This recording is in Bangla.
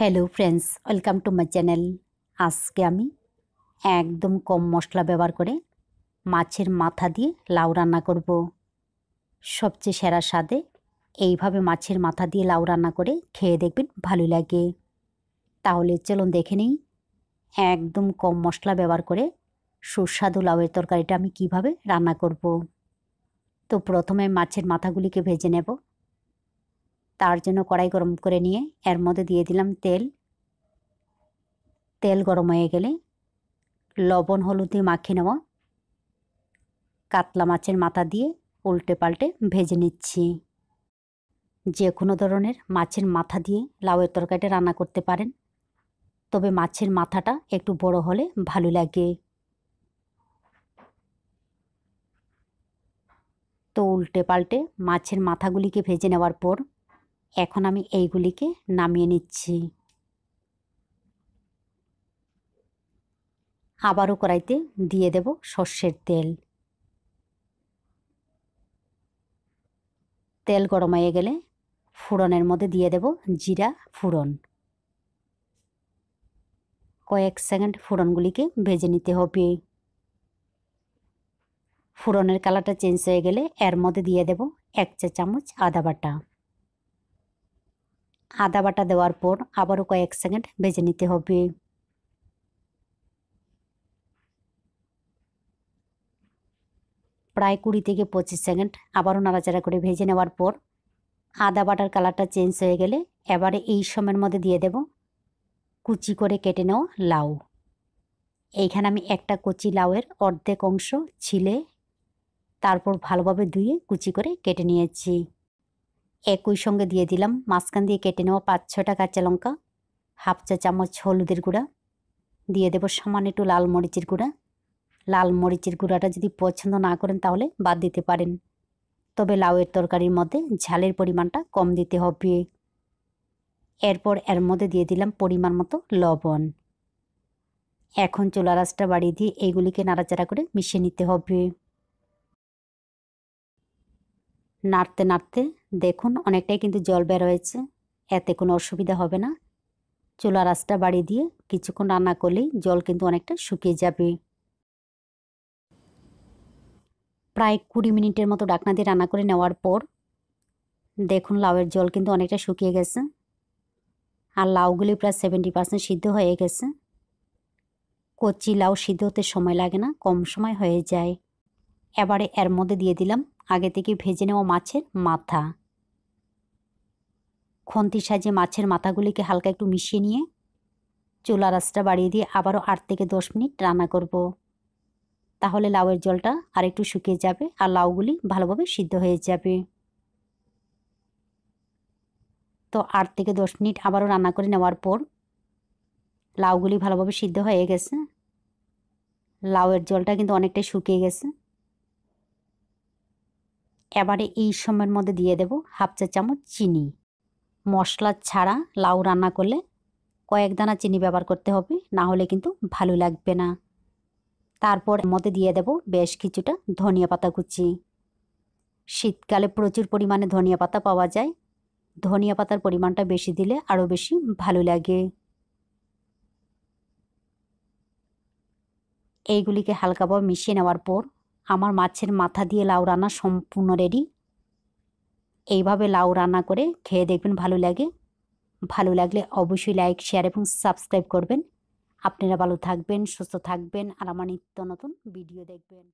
Hello friends welcome to my channel আজকে আমি একদম কম মশলা ব্যবহার করে মাছের মাথা দিয়ে লাউ রান্না করব। সবচেয়ে সেরা স্বাদে এইভাবে মাছের মাথা দিয়ে লাউ রান্না করে খেয়ে দেখবেন ভালো লাগে তাহলে চলুন দেখে নিই একদম কম মশলা ব্যবহার করে সুস্বাদু লাউয়ের তরকারিটা আমি কিভাবে রান্না করব। তো প্রথমে মাছের মাথাগুলিকে ভেজে নেব তার জন্য কড়াই গরম করে নিয়ে এর মধ্যে দিয়ে দিলাম তেল তেল গরম হয়ে গেলে লবণ হলুদ দিয়ে মাখিয়ে নেওয়া কাতলা মাছের মাথা দিয়ে উল্টে পাল্টে ভেজে নিচ্ছি যে কোনো ধরনের মাছের মাথা দিয়ে লাউয়ের তরকারিটা রান্না করতে পারেন তবে মাছের মাথাটা একটু বড় হলে ভালো লাগে তো উল্টে পাল্টে মাছের মাথাগুলিকে ভেজে নেওয়ার পর এখন আমি এইগুলিকে নামিয়ে নিচ্ছি আবারও কড়াইতে দিয়ে দেব সর্ষের তেল তেল গরম হয়ে গেলে ফোড়নের মধ্যে দিয়ে দেব জিরা ফোড়ন কয়েক সেকেন্ড ফোড়নগুলিকে ভেজে নিতে হবে ফোড়নের কালারটা চেঞ্জ হয়ে গেলে এর মধ্যে দিয়ে দেব এক চা চামচ আদা বাটা আদা বাটা দেওয়ার পর আবারও কয়েক সেকেন্ড ভেজে নিতে হবে প্রায় কুড়ি থেকে পঁচিশ সেকেন্ড আবারও নাড়াচাড়া করে ভেজে নেওয়ার পর আদা বাটার কালারটা চেঞ্জ হয়ে গেলে এবারে এই সময়ের মধ্যে দিয়ে দেব কুচি করে কেটে নেওয়া লাউ এইখানে আমি একটা কুচি লাউয়ের অর্ধেক অংশ ছিলে তারপর ভালোভাবে ধুয়ে কুচি করে কেটে নিয়েছি একই সঙ্গে দিয়ে দিলাম মাঝখান দিয়ে কেটে নেওয়া পাঁচ ছটা কাঁচা লঙ্কা হাফ চা চামচ হলুদের গুঁড়া দিয়ে দেবো সামান্য একটু লাল মরিচের গুঁড়া লাল মরিচের গুঁড়াটা যদি পছন্দ না করেন তাহলে বাদ দিতে পারেন তবে লাউয়ের তরকারির মধ্যে ঝালের পরিমাণটা কম দিতে হবে এরপর এর মধ্যে দিয়ে দিলাম পরিমাণ মতো লবণ এখন চোলা রাসটা বাড়িয়ে দিয়ে এইগুলিকে নাড়াচাড়া করে মিশিয়ে নিতে হবে নাড়তে নাড়তে দেখুন অনেকটাই কিন্তু জল বের হয়েছে এতে কোনো অসুবিধা হবে না চুলা রাস্তা বাড়িয়ে দিয়ে কিছুক্ষণ রান্না করলেই জল কিন্তু অনেকটা শুকিয়ে যাবে প্রায় কুড়ি মিনিটের মতো ডাকনা দিয়ে রান্না করে নেওয়ার পর দেখুন লাউয়ের জল কিন্তু অনেকটা শুকিয়ে গেছে আর লাউগুলি প্রায় সেভেন্টি পার্সেন্ট সিদ্ধ হয়ে গেছে কচি লাউ সিদ্ধ হতে সময় লাগে না কম সময় হয়ে যায় এবারে এর মধ্যে দিয়ে দিলাম আগে থেকে ভেজে নেওয়া মাছের মাথা খন্তি সাজে মাছের মাথাগুলিকে হালকা একটু মিশিয়ে নিয়ে চুলা রাস্তা বাড়িয়ে দিয়ে আবারও আট থেকে দশ মিনিট রান্না করব। তাহলে লাউয়ের জলটা আর একটু শুকিয়ে যাবে আর লাউগুলি ভালোভাবে সিদ্ধ হয়ে যাবে তো আট থেকে দশ মিনিট আবারও রান্না করে নেওয়ার পর লাউগুলি ভালোভাবে সিদ্ধ হয়ে গেছে লাউয়ের জলটা কিন্তু অনেকটাই শুকিয়ে গেছে এবারে এই সময়ের মধ্যে দিয়ে দেব হাফ চা চামচ চিনি মশলা ছাড়া লাউ রান্না করলে কয়েক দানা চিনি ব্যবহার করতে হবে না হলে কিন্তু ভালো লাগবে না তারপর মধ্যে দিয়ে দেব বেশ কিছুটা ধনিয়া পাতা কুচি শীতকালে প্রচুর পরিমাণে ধনিয়া পাতা পাওয়া যায় ধনিয়া পাতার পরিমাণটা বেশি দিলে আরও বেশি ভালো লাগে এইগুলিকে হালকাভাবে মিশিয়ে নেওয়ার পর আমার মাছের মাথা দিয়ে লাউ রান্না সম্পূর্ণ রেডি এইভাবে লাউ রান্না করে খেয়ে দেখবেন ভালো লাগে ভালো লাগলে অবশ্যই লাইক শেয়ার এবং সাবস্ক্রাইব করবেন আপনারা ভালো থাকবেন সুস্থ থাকবেন আর আমার নিত্য নতুন ভিডিও দেখবেন